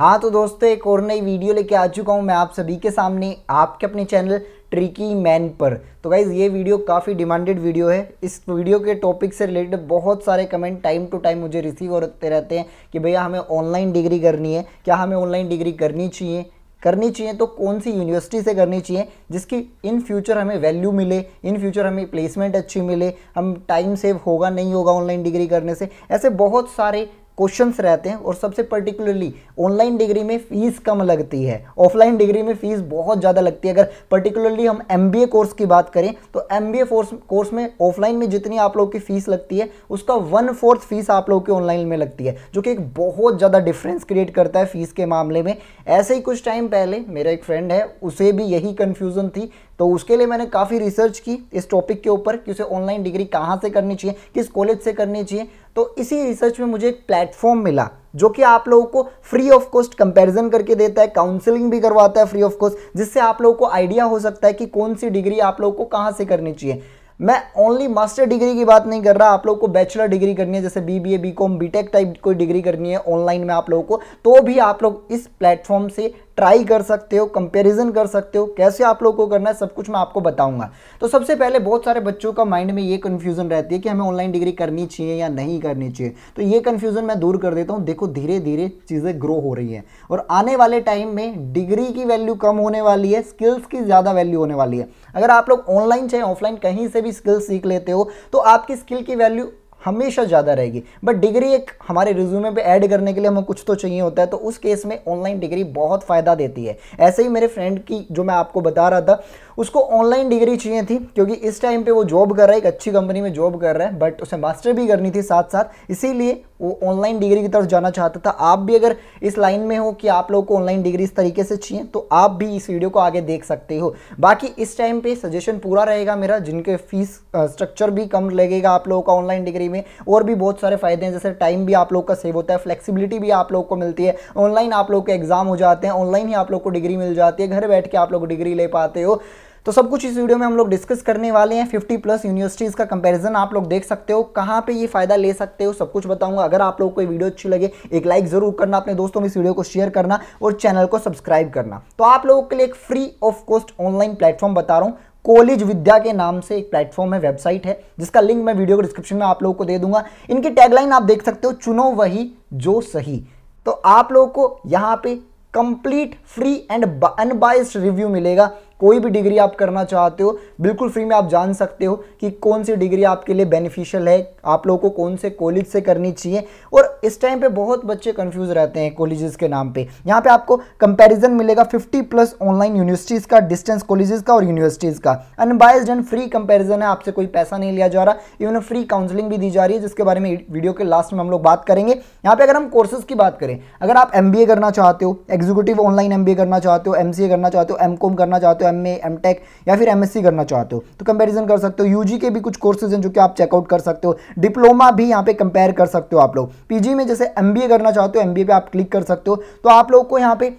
हाँ तो दोस्तों एक और नई वीडियो लेके आ चुका हूँ मैं आप सभी के सामने आपके अपने चैनल ट्रिकी मैन पर तो गाइज़ ये वीडियो काफ़ी डिमांडेड वीडियो है इस वीडियो के टॉपिक से रिलेटेड बहुत सारे कमेंट टाइम टू टाइम मुझे रिसीव होते रहते हैं कि भैया हमें ऑनलाइन डिग्री करनी है क्या हमें ऑनलाइन डिग्री करनी चाहिए करनी चाहिए तो कौन सी यूनिवर्सिटी से करनी चाहिए जिसकी इन फ्यूचर हमें वैल्यू मिले इन फ्यूचर हमें प्लेसमेंट अच्छी मिले हम टाइम सेव होगा नहीं होगा ऑनलाइन डिग्री करने से ऐसे बहुत सारे क्वेश्चंस रहते हैं और सबसे पर्टिकुलरली ऑनलाइन डिग्री में फ़ीस कम लगती है ऑफलाइन डिग्री में फ़ीस बहुत ज़्यादा लगती है अगर पर्टिकुलरली हम एम कोर्स की बात करें तो एम बी कोर्स में ऑफलाइन में जितनी आप लोग की फ़ीस लगती है उसका वन फोर्थ फीस आप लोग की ऑनलाइन में लगती है जो कि एक बहुत ज़्यादा डिफरेंस क्रिएट करता है फ़ीस के मामले में ऐसे ही कुछ टाइम पहले मेरा एक फ्रेंड है उसे भी यही कन्फ्यूज़न थी तो उसके लिए मैंने काफ़ी रिसर्च की इस टॉपिक के ऊपर कि उसे ऑनलाइन डिग्री कहाँ से करनी चाहिए किस कॉलेज से करनी चाहिए तो इसी रिसर्च में मुझे एक प्लेटफॉर्म मिला जो कि आप लोगों को फ्री ऑफ कॉस्ट कंपैरिजन करके देता है काउंसलिंग भी करवाता है फ्री ऑफ कॉस्ट जिससे आप लोगों को आइडिया हो सकता है कि कौन सी डिग्री आप लोगों को कहाँ से करनी चाहिए मैं ओनली मास्टर डिग्री की बात नहीं कर रहा आप लोग को बैचलर डिग्री करनी है जैसे बीबीए बीकॉम बीटेक टाइप कोई डिग्री करनी है ऑनलाइन में आप लोगों को तो भी आप लोग इस प्लेटफॉर्म से ट्राई कर सकते हो कंपैरिजन कर सकते हो कैसे आप लोग को करना है सब कुछ मैं आपको बताऊंगा तो सबसे पहले बहुत सारे बच्चों का माइंड में ये कन्फ्यूजन रहती है कि हमें ऑनलाइन डिग्री करनी चाहिए या नहीं करनी चाहिए तो ये कन्फ्यूजन मैं दूर कर देता हूँ देखो धीरे धीरे चीज़ें ग्रो हो रही हैं और आने वाले टाइम में डिग्री की वैल्यू कम होने वाली है स्किल्स की ज़्यादा वैल्यू होने वाली है अगर आप लोग ऑनलाइन चाहे ऑफलाइन कहीं से भी स्किल्स सीख लेते हो तो आपकी स्किल की वैल्यू हमेशा ज़्यादा रहेगी बट डिग्री एक हमारे रिज्यूमे पे ऐड करने के लिए हमें कुछ तो चाहिए होता है तो उस केस में ऑनलाइन डिग्री बहुत फ़ायदा देती है ऐसे ही मेरे फ्रेंड की जो मैं आपको बता रहा था उसको ऑनलाइन डिग्री चाहिए थी क्योंकि इस टाइम पे वो जॉब कर रहा है एक अच्छी कंपनी में जॉब कर रहा है बट उसे मास्टर भी करनी थी साथ साथ इसीलिए वो ऑनलाइन डिग्री की तरफ जाना चाहता था आप भी अगर इस लाइन में हो कि आप लोग को ऑनलाइन डिग्री इस तरीके से चाहिए तो आप भी इस वीडियो को आगे देख सकते हो बाकी इस टाइम पे सजेशन पूरा रहेगा मेरा जिनके फीस स्ट्रक्चर भी कम लगेगा आप लोगों का ऑनलाइन डिग्री में और भी बहुत सारे फायदे हैं जैसे टाइम भी आप लोग का सेव होता है फ्लेक्सीबिलिटी भी आप लोग को मिलती है ऑनलाइन आप लोग के एग्जाम हो जाते हैं ऑनलाइन ही आप लोग को डिग्री मिल जाती है घर बैठ के आप लोग डिग्री ले पाते हो तो सब कुछ इस वीडियो में हम लोग डिस्कस करने वाले हैं 50 प्लस यूनिवर्सिटीज़ का कंपैरिजन आप लोग देख सकते हो कहाँ पे ये फ़ायदा ले सकते हो सब कुछ बताऊंगा अगर आप लोग को वीडियो अच्छी लगे एक लाइक ज़रूर करना अपने दोस्तों में इस वीडियो को शेयर करना और चैनल को सब्सक्राइब करना तो आप लोगों के लिए एक free of cost online platform बता रहा हूँ कॉलेज विद्या के नाम से एक प्लेटफॉर्म है वेबसाइट है जिसका लिंक मैं वीडियो को डिस्क्रिप्शन में आप लोगों को दे दूंगा इनकी टैगलाइन आप देख सकते हो चुनो वही जो सही तो आप लोगों को यहाँ पे complete free and unbiased review मिलेगा कोई भी डिग्री आप करना चाहते हो बिल्कुल फ्री में आप जान सकते हो कि कौन सी डिग्री आपके लिए बेनिफिशियल है आप लोगों को कौन से कॉलेज से करनी चाहिए और इस टाइम पे बहुत बच्चे कंफ्यूज रहते हैं कॉलेजेस के नाम पे यहाँ पे आपको कंपैरिजन मिलेगा 50 प्लस ऑनलाइन यूनिवर्सिटीज़ का डिस्टेंस कॉलेजेस का और यूनिवर्सिटीज़ का अनबायस्ड एंड फ्री कंपेरिजन है आपसे कोई पैसा नहीं लिया जा रहा इवन फ्री काउंसलिंग भी दी जा रही है जिसके बारे में वीडियो के लास्ट में हम लोग बात करेंगे यहाँ पे अगर हम कोर्सेज की बात करें अगर आप एम करना चाहते हो एग्जीक्यूटिव ऑनलाइन एम करना चाहते हो एम करना चाहते हो एम करना चाहते हो एम ए एम टेक या फिर एम एस सी करना चाहते हो तो कंपेरिजन कर सकते हो यू जी के भी कुछ कोर्सेज हैं जो कि आप चेकआउट कर सकते हो डिप्लोमा भी यहाँ पे कंपेयर कर सकते हो आप लोग पी जी में जैसे एम बी ए करना चाहते हो एम बी ए पे आप क्लिक कर सकते हो तो आप लोग को यहाँ पे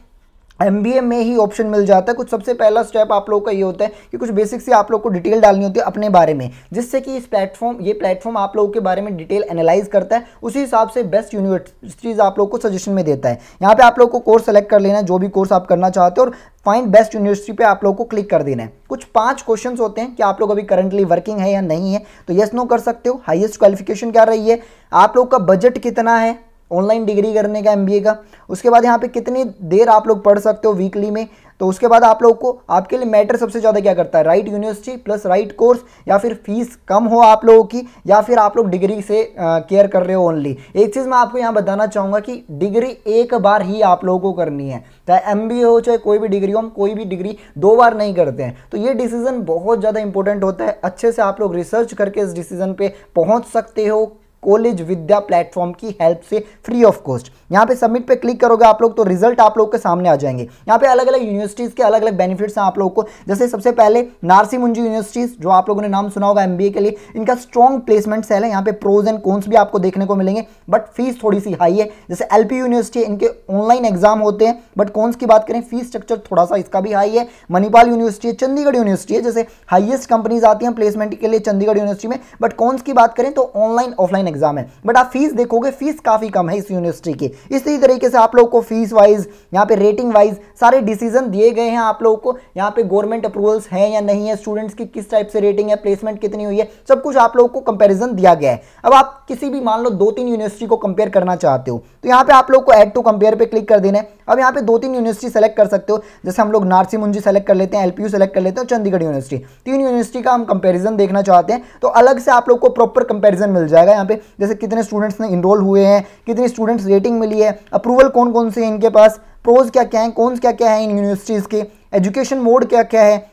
एम में ही ऑप्शन मिल जाता है कुछ सबसे पहला स्टेप आप लोगों का ये होता है कि कुछ बेसिक से आप लोग को डिटेल डालनी होती है अपने बारे में जिससे कि इस प्लेटफॉर्म ये प्लेटफॉर्म आप लोगों के बारे में डिटेल एनालाइज करता है उसी हिसाब से बेस्ट यूनिवर्सिटीज़ आप लोग को सजेशन में देता है यहाँ पे आप लोग को कोर्स सेलेक्ट कर लेना है जो भी कोर्स आप करना चाहते हो और फाइन बेस्ट यूनिवर्सिटी पर आप लोग को क्लिक कर देना है कुछ पाँच क्वेश्चन होते हैं कि आप लोग अभी करंटली वर्किंग है या नहीं है तो येस नो कर सकते हो हाइएस्ट क्वालिफिकेशन क्या रही है आप लोग का बजट कितना है ऑनलाइन डिग्री करने का एमबीए का उसके बाद यहाँ पे कितनी देर आप लोग पढ़ सकते हो वीकली में तो उसके बाद आप लोग को आपके लिए मैटर सबसे ज़्यादा क्या करता है right university plus right course या फिर फीस कम हो आप लोगों की या फिर आप लोग डिग्री से केयर कर रहे हो ओनली एक चीज़ मैं आपको यहाँ बताना चाहूँगा कि डिग्री एक बार ही आप लोगों को करनी है चाहे एम हो चाहे कोई भी डिग्री हो हम कोई भी डिग्री दो बार नहीं करते हैं तो ये डिसीज़न बहुत ज़्यादा इंपॉर्टेंट होता है अच्छे से आप लोग रिसर्च करके इस डिसीज़न पर पहुँच सकते हो कॉलेज विद्या प्लेटफॉर्म की हेल्प से फ्री ऑफ कॉस्ट यहाँ पे सबमिट पे क्लिक करोगे आप लोग तो रिजल्ट आप लोग के सामने आ जाएंगे यहाँ पे अलग अलग यूनिवर्सिटीज़ के अलग अलग बेनिफिट्स हैं आप लोग को जैसे सबसे पहले नारसी मुंजी यूनिवर्सिटीज़ जो आप लोगों ने नाम सुना होगा एम के लिए इनका स्ट्रॉन्ग प्लेसमेंट सेल है यहाँ पे प्रोज एंड कॉन्स भी आपको देखने को मिलेंगे बट फीस थोड़ी सी हाई है जैसे एल यूनिवर्सिटी इनके ऑनलाइन एग्जाम होते हैं बट कॉन्स की बात करें फीस स्ट्रक्चर थोड़ा सा इसका भी हाई है मणिपाल यूनिवर्सिटी है चंडीगढ़ यूनिवर्सिटी है जैसे हाइएस्ट कंपनीज आती हैं प्लेसमेंट के लिए चंडीगढ़ यूनिवर्सिटी में बट कॉन्स की बात करें तो ऑनलाइन ऑफलाइन एग्जाम है बट आप फीस देखोगे फीस काफ़ी कम है इस यूनिवर्सिटी की इसी तरीके से आप लोग को फीस वाइज यहाँ पे रेटिंग वाइज सारे डिसीजन दिए गए हैं आप लोगों को यहाँ पे गवर्नमेंट अप्रूवल्स हैं या नहीं है स्टूडेंट्स की किस टाइप से रेटिंग है प्लेसमेंट कितनी हुई है सब कुछ आप लोगों को कंपेरिजन दिया गया है अब आप किसी भी मान लो दो तीन यूनिवर्सिटी को कंपेयर करना चाहते हो तो यहाँ पे आप लोग को एड टू कंपेयर पर क्लिक कर देना है अब यहाँ पे दो तीन यूनिवर्सिटी सेलेक्ट कर सकते हो जैसे हम लोग नारसी मुंजी सेलेक्ट कर लेते हैं एलपीयू सेलेक्ट कर लेते हैं चंडीगढ़ यूनिवर्सिटी तीन यूनिवर्सिटी का हम कंपेरिजन देखना चाहते हैं तो अलग से आप लोग को प्रॉपर कंपेरिजन मिल जाएगा यहाँ पे जैसे कितने स्टूडेंट्स ने इनरोल हुए हैं कितने स्टूडेंट्स रेटिंग मिली है अप्रूवल कौन कौन से हैं इनके पास प्रोज क्या क्या हैं कौन क्या क्या है इन यूनिवर्सिटीज़ के एजुकेशन मोड क्या क्या है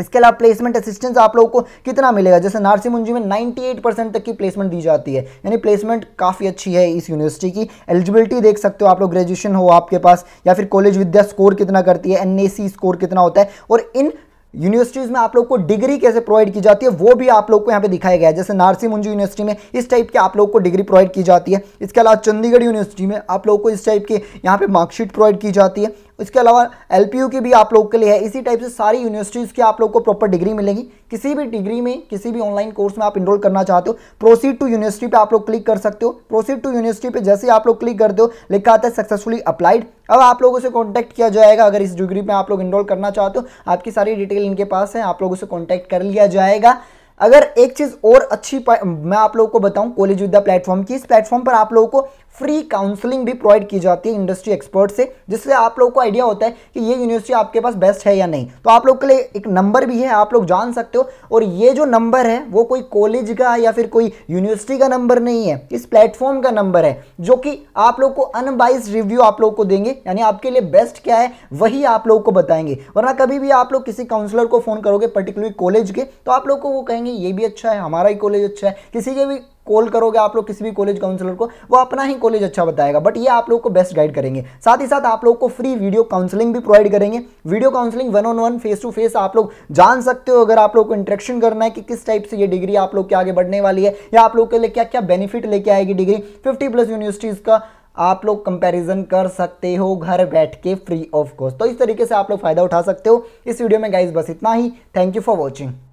इसके अलावा प्लेसमेंट असिस्टेंस आप लोगों को कितना मिलेगा जैसे नारसी मुंजी में 98 परसेंट तक की प्लेसमेंट दी जाती है यानी प्लेसमेंट काफ़ी अच्छी है इस यूनिवर्सिटी की एलिजिबिलिटी देख सकते हो आप लोग ग्रेजुएशन हो आपके पास या फिर कॉलेज विद्या स्कोर कितना करती है एनएसी स्कोर कितना होता है और इन यूनिवर्सिटीज़ में आप लोग को डिग्री कैसे प्रोवाइड की जाती है वो भी आप लोग को यहाँ पे दिखाया गया है जैसे नारसी मुंजू यूनिवर्सिटी में इस टाइप के आप लोग को डिग्री प्रोवाइड की जाती है इसके अलावा चंडीगढ़ यूनिवर्सिटी में आप लोग को इस टाइप के यहाँ पे मार्कशीट प्रोवाइड की जाती है इसके अलावा एल की भी आप लोग के लिए है इसी टाइप से सारी यूनिवर्सिटीज़ की आप लोग को प्रॉपर डिग्री मिलेगी किसी भी डिग्री में किसी भी ऑनलाइन कोर्स में आप इनरोल करना चाहते हो प्रोसीड टू यूनिवर्सिटी पे आप लोग क्लिक कर सकते हो प्रोसीड टू यूनिवर्सिटी पे जैसे आप लोग क्लिक करते हो लिखा आता है सक्सेसफुली अप्लाइड अब आप लोगों से कॉन्टैक्ट किया जाएगा अगर इस डिग्री में आप लोग इनरोल करना चाहते हो आपकी सारी डिटेल इनके पास है आप लोगों से कॉन्टैक्ट कर लिया जाएगा अगर एक चीज़ और अच्छी मैं आप लोगों को बताऊं कॉलेज विद्या प्लेटफॉर्म की इस प्लेटफॉर्म पर आप लोगों को फ्री काउंसलिंग भी प्रोवाइड की जाती है इंडस्ट्री एक्सपर्ट से जिससे आप लोग को आइडिया होता है कि ये यूनिवर्सिटी आपके पास बेस्ट है या नहीं तो आप लोग के लिए एक नंबर भी है आप लोग जान सकते हो और ये जो नंबर है वो कोई कॉलेज का या फिर कोई यूनिवर्सिटी का नंबर नहीं है इस प्लेटफॉर्म का नंबर है जो कि आप लोग को अनबाइज रिव्यू आप लोग को देंगे यानी आपके लिए बेस्ट क्या है वही आप लोग को बताएंगे वरना कभी भी आप लोग किसी काउंसलर को फ़ोन करोगे पर्टिकुलर कॉलेज के तो आप लोग को वो कहेंगे ये भी अच्छा है हमारा ही कॉलेज अच्छा है किसी के भी कॉल करोगे आप लोग किसी भी कॉलेज काउंसलर को वो अपना ही कॉलेज अच्छा बताएगा बट ये आप लोग को बेस्ट गाइड करेंगे साथ ही साथ आप लोग को फ्री वीडियो काउंसलिंग भी प्रोवाइड करेंगे video counselling one on one face to face आप लोग जान सकते हो अगर आप लोग को इंट्रेक्शन करना है कि किस टाइप से ये डिग्री आप लोग के आगे बढ़ने वाली है या आप लोग के लिए क्या क्या बेनिफिट लेके आएगी डिग्री फिफ्टी प्लस यूनिवर्सिटीज़ का आप लोग कंपैरिजन कर सकते हो घर बैठ के फ्री ऑफ कॉस्ट तो इस तरीके से आप लोग फ़ायदा उठा सकते हो इस वीडियो में गाइज बस इतना ही थैंक यू फॉर वॉचिंग